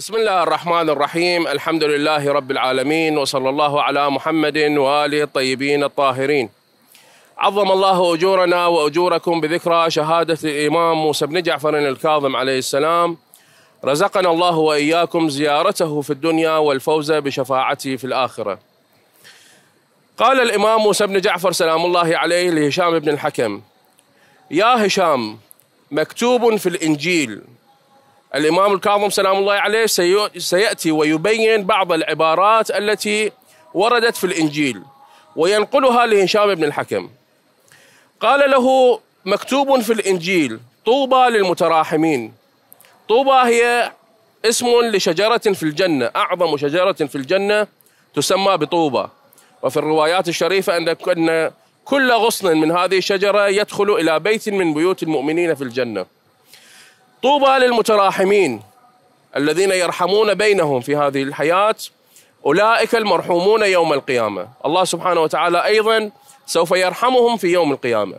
بسم الله الرحمن الرحيم الحمد لله رب العالمين وصلى الله على محمد واله الطيبين الطاهرين عظم الله اجورنا واجوركم بذكرى شهاده الامام موسى بن جعفر الكاظم عليه السلام رزقنا الله واياكم زيارته في الدنيا والفوز بشفاعته في الاخره قال الامام موسى بن جعفر سلام الله عليه لهشام بن الحكم يا هشام مكتوب في الانجيل الإمام الكاظم سلام الله عليه سيأتي ويبين بعض العبارات التي وردت في الإنجيل وينقلها لهشام بن الحكم قال له مكتوب في الإنجيل طوبى للمتراحمين طوبى هي اسم لشجرة في الجنة أعظم شجرة في الجنة تسمى بطوبى وفي الروايات الشريفة أن كل غصن من هذه الشجرة يدخل إلى بيت من بيوت المؤمنين في الجنة طوبى للمتراحمين الذين يرحمون بينهم في هذه الحياة أولئك المرحومون يوم القيامة الله سبحانه وتعالى أيضا سوف يرحمهم في يوم القيامة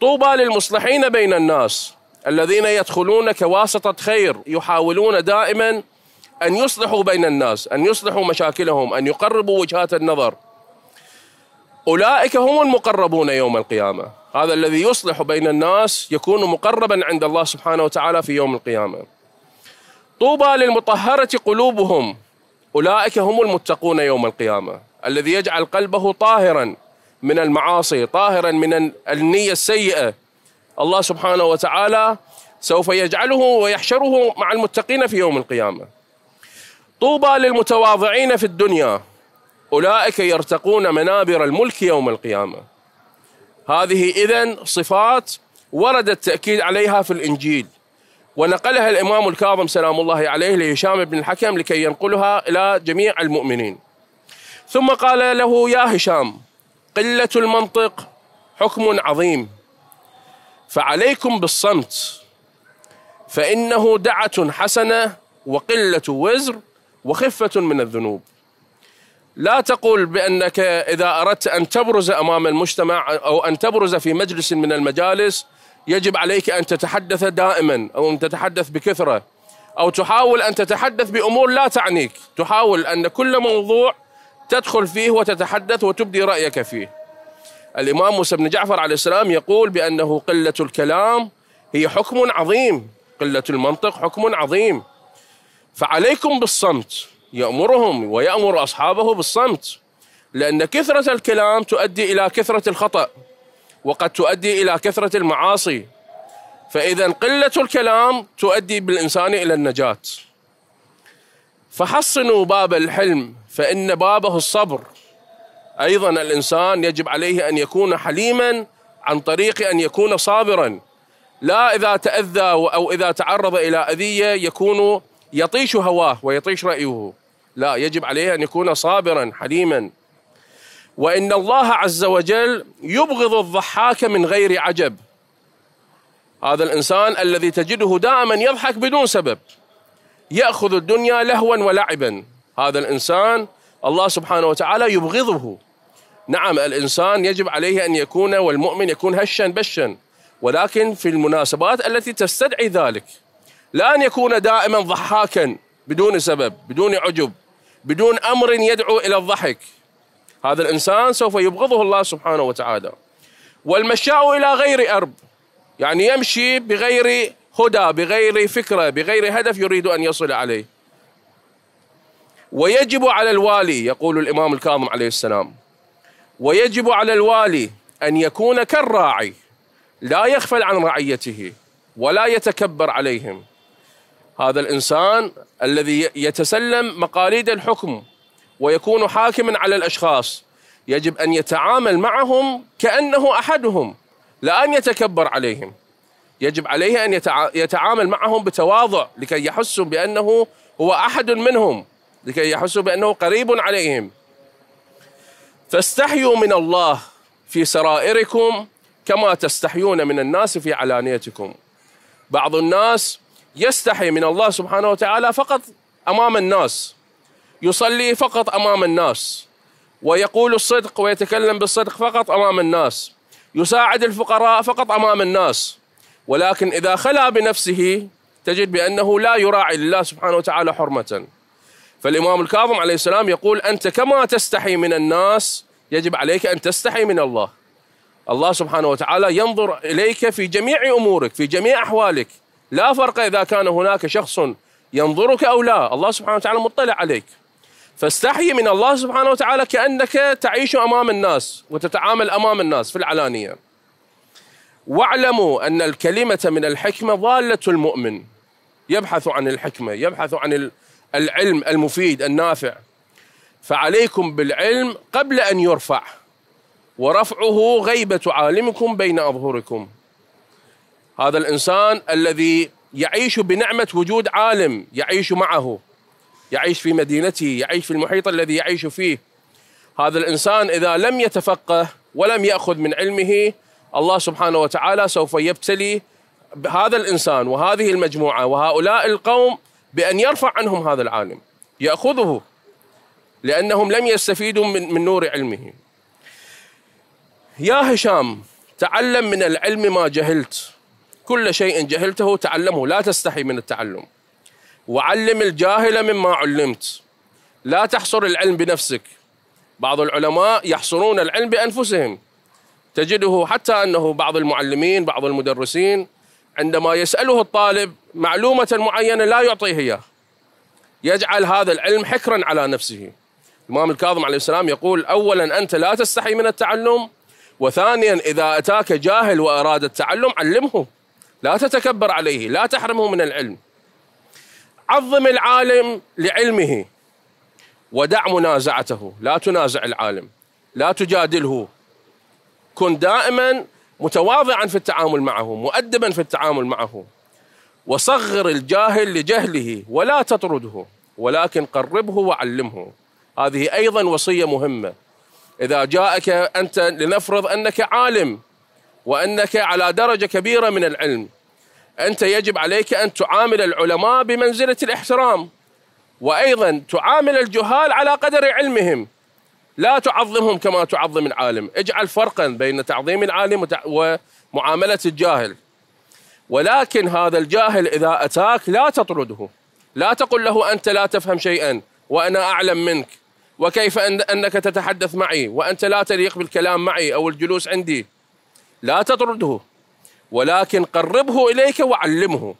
طوبى للمصلحين بين الناس الذين يدخلون كواسطة خير يحاولون دائما أن يصلحوا بين الناس أن يصلحوا مشاكلهم أن يقربوا وجهات النظر أولئك هم المقربون يوم القيامة هذا الذي يصلح بين الناس يكون مقربا عند الله سبحانه وتعالى في يوم القيامة طوبى للمطهرة قلوبهم أولئك هم المتقون يوم القيامة الذي يجعل قلبه طاهرا من المعاصي طاهرا من النية السيئة الله سبحانه وتعالى سوف يجعله ويحشره مع المتقين في يوم القيامة طوبى للمتواضعين في الدنيا أولئك يرتقون منابر الملك يوم القيامة هذه إذا صفات ورد التأكيد عليها في الإنجيل ونقلها الإمام الكاظم سلام الله عليه لهشام بن الحكم لكي ينقلها إلى جميع المؤمنين ثم قال له يا هشام قلة المنطق حكم عظيم فعليكم بالصمت فإنه دعة حسنة وقلة وزر وخفة من الذنوب لا تقول بأنك إذا أردت أن تبرز أمام المجتمع أو أن تبرز في مجلس من المجالس يجب عليك أن تتحدث دائما أو أن تتحدث بكثرة أو تحاول أن تتحدث بأمور لا تعنيك تحاول أن كل موضوع تدخل فيه وتتحدث وتبدي رأيك فيه الإمام موسى بن جعفر عليه السلام يقول بأنه قلة الكلام هي حكم عظيم قلة المنطق حكم عظيم فعليكم بالصمت يأمرهم ويأمر أصحابه بالصمت لأن كثرة الكلام تؤدي إلى كثرة الخطأ وقد تؤدي إلى كثرة المعاصي فإذا قلة الكلام تؤدي بالإنسان إلى النجاة فحصنوا باب الحلم فإن بابه الصبر أيضا الإنسان يجب عليه أن يكون حليما عن طريق أن يكون صابرا لا إذا تأذى أو إذا تعرض إلى أذية يكون يطيش هواه ويطيش رأيه لا يجب عليه أن يكون صابرا حليما وإن الله عز وجل يبغض الضحاك من غير عجب هذا الإنسان الذي تجده دائما يضحك بدون سبب يأخذ الدنيا لهوا ولعبا هذا الإنسان الله سبحانه وتعالى يبغضه نعم الإنسان يجب عليه أن يكون والمؤمن يكون هشا بشا ولكن في المناسبات التي تستدعي ذلك لا أن يكون دائما ضحاكا بدون سبب بدون عجب بدون امر يدعو الى الضحك هذا الانسان سوف يبغضه الله سبحانه وتعالى والمشاء الى غير ارب يعني يمشي بغير هدى بغير فكره بغير هدف يريد ان يصل عليه ويجب على الوالي يقول الامام الكاظم عليه السلام ويجب على الوالي ان يكون كالراعي لا يغفل عن رعيته ولا يتكبر عليهم هذا الانسان الذي يتسلم مقاليد الحكم ويكون حاكما على الاشخاص يجب ان يتعامل معهم كانه احدهم لا ان يتكبر عليهم يجب عليه ان يتعامل معهم بتواضع لكي يحسوا بانه هو احد منهم لكي يحسوا بانه قريب عليهم فاستحيوا من الله في سرائركم كما تستحيون من الناس في علانيتكم بعض الناس يستحي من الله سبحانه وتعالى فقط امام الناس يصلي فقط امام الناس ويقول الصدق ويتكلم بالصدق فقط امام الناس يساعد الفقراء فقط امام الناس ولكن اذا خلا بنفسه تجد بانه لا يراعي لله سبحانه وتعالى حرمه فالامام الكاظم عليه السلام يقول انت كما تستحي من الناس يجب عليك ان تستحي من الله الله سبحانه وتعالى ينظر اليك في جميع امورك في جميع احوالك لا فرق إذا كان هناك شخص ينظرك أو لا الله سبحانه وتعالى مطلع عليك فاستحي من الله سبحانه وتعالى كأنك تعيش أمام الناس وتتعامل أمام الناس في العلانية واعلموا أن الكلمة من الحكمة ضالة المؤمن يبحث عن الحكمة يبحث عن العلم المفيد النافع فعليكم بالعلم قبل أن يرفع ورفعه غيبة عالمكم بين أظهركم هذا الإنسان الذي يعيش بنعمة وجود عالم يعيش معه يعيش في مدينته يعيش في المحيط الذي يعيش فيه هذا الإنسان إذا لم يتفقه ولم يأخذ من علمه الله سبحانه وتعالى سوف يبتلي هذا الإنسان وهذه المجموعة وهؤلاء القوم بأن يرفع عنهم هذا العالم يأخذه لأنهم لم يستفيدوا من, من نور علمه يا هشام تعلم من العلم ما جهلت كل شيء جهلته تعلمه لا تستحي من التعلم وعلم الجاهل مما علمت لا تحصر العلم بنفسك بعض العلماء يحصرون العلم بأنفسهم تجده حتى أنه بعض المعلمين بعض المدرسين عندما يسأله الطالب معلومة معينة لا يعطيه إياه يجعل هذا العلم حكرا على نفسه الإمام الكاظم عليه السلام يقول أولا أنت لا تستحي من التعلم وثانيا إذا أتاك جاهل وأراد التعلم علمه لا تتكبر عليه لا تحرمه من العلم عظم العالم لعلمه ودع منازعته لا تنازع العالم لا تجادله كن دائما متواضعا في التعامل معه مؤدبا في التعامل معه وصغر الجاهل لجهله ولا تطرده ولكن قربه وعلمه هذه ايضا وصيه مهمه اذا جاءك انت لنفرض انك عالم وأنك على درجة كبيرة من العلم أنت يجب عليك أن تعامل العلماء بمنزلة الاحترام وأيضا تعامل الجهال على قدر علمهم لا تعظمهم كما تعظم العالم اجعل فرقا بين تعظيم العالم ومعاملة الجاهل ولكن هذا الجاهل إذا أتاك لا تطرده لا تقل له أنت لا تفهم شيئا وأنا أعلم منك وكيف أنك تتحدث معي وأنت لا تليق بالكلام معي أو الجلوس عندي لا تطرده ولكن قربه إليك وعلمه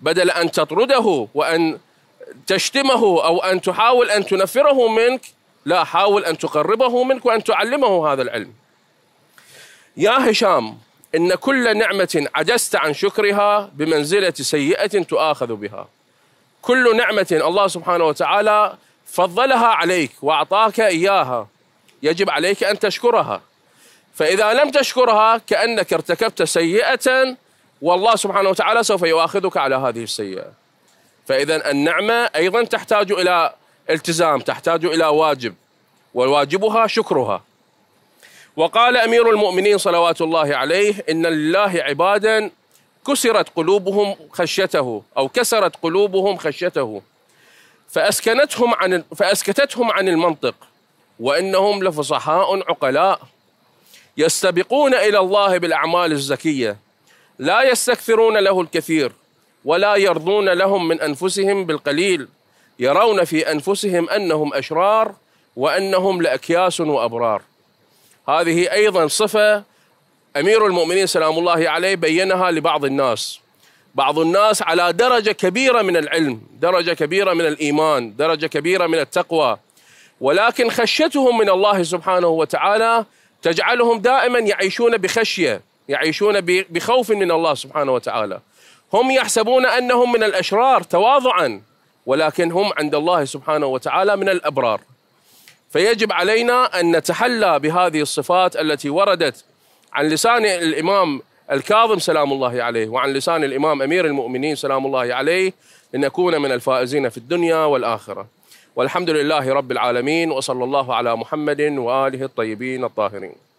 بدل أن تطرده وأن تشتمه أو أن تحاول أن تنفره منك لا حاول أن تقربه منك وأن تعلمه هذا العلم يا هشام إن كل نعمة عجزت عن شكرها بمنزلة سيئة تؤاخذ بها كل نعمة الله سبحانه وتعالى فضلها عليك وأعطاك إياها يجب عليك أن تشكرها فإذا لم تشكرها كأنك ارتكبت سيئة والله سبحانه وتعالى سوف يؤاخذك على هذه السيئة فإذا النعمة أيضا تحتاج إلى التزام تحتاج إلى واجب وواجبها شكرها وقال أمير المؤمنين صلوات الله عليه إن لله عبادا كسرت قلوبهم خشيته أو كسرت قلوبهم خشيته فأسكنتهم عن فأسكتتهم عن المنطق وإنهم لفصحاء عقلاء يستبقون إلى الله بالأعمال الزكية لا يستكثرون له الكثير ولا يرضون لهم من أنفسهم بالقليل يرون في أنفسهم أنهم أشرار وأنهم لأكياس وأبرار هذه أيضا صفة أمير المؤمنين سلام الله عليه بينها لبعض الناس بعض الناس على درجة كبيرة من العلم درجة كبيرة من الإيمان درجة كبيرة من التقوى ولكن خشيتهم من الله سبحانه وتعالى تجعلهم دائما يعيشون بخشيه يعيشون بخوف من الله سبحانه وتعالى هم يحسبون انهم من الاشرار تواضعا ولكن هم عند الله سبحانه وتعالى من الابرار فيجب علينا ان نتحلى بهذه الصفات التي وردت عن لسان الامام الكاظم سلام الله عليه وعن لسان الامام امير المؤمنين سلام الله عليه لنكون من الفائزين في الدنيا والاخره والحمد لله رب العالمين وصلى الله على محمد واله الطيبين الطاهرين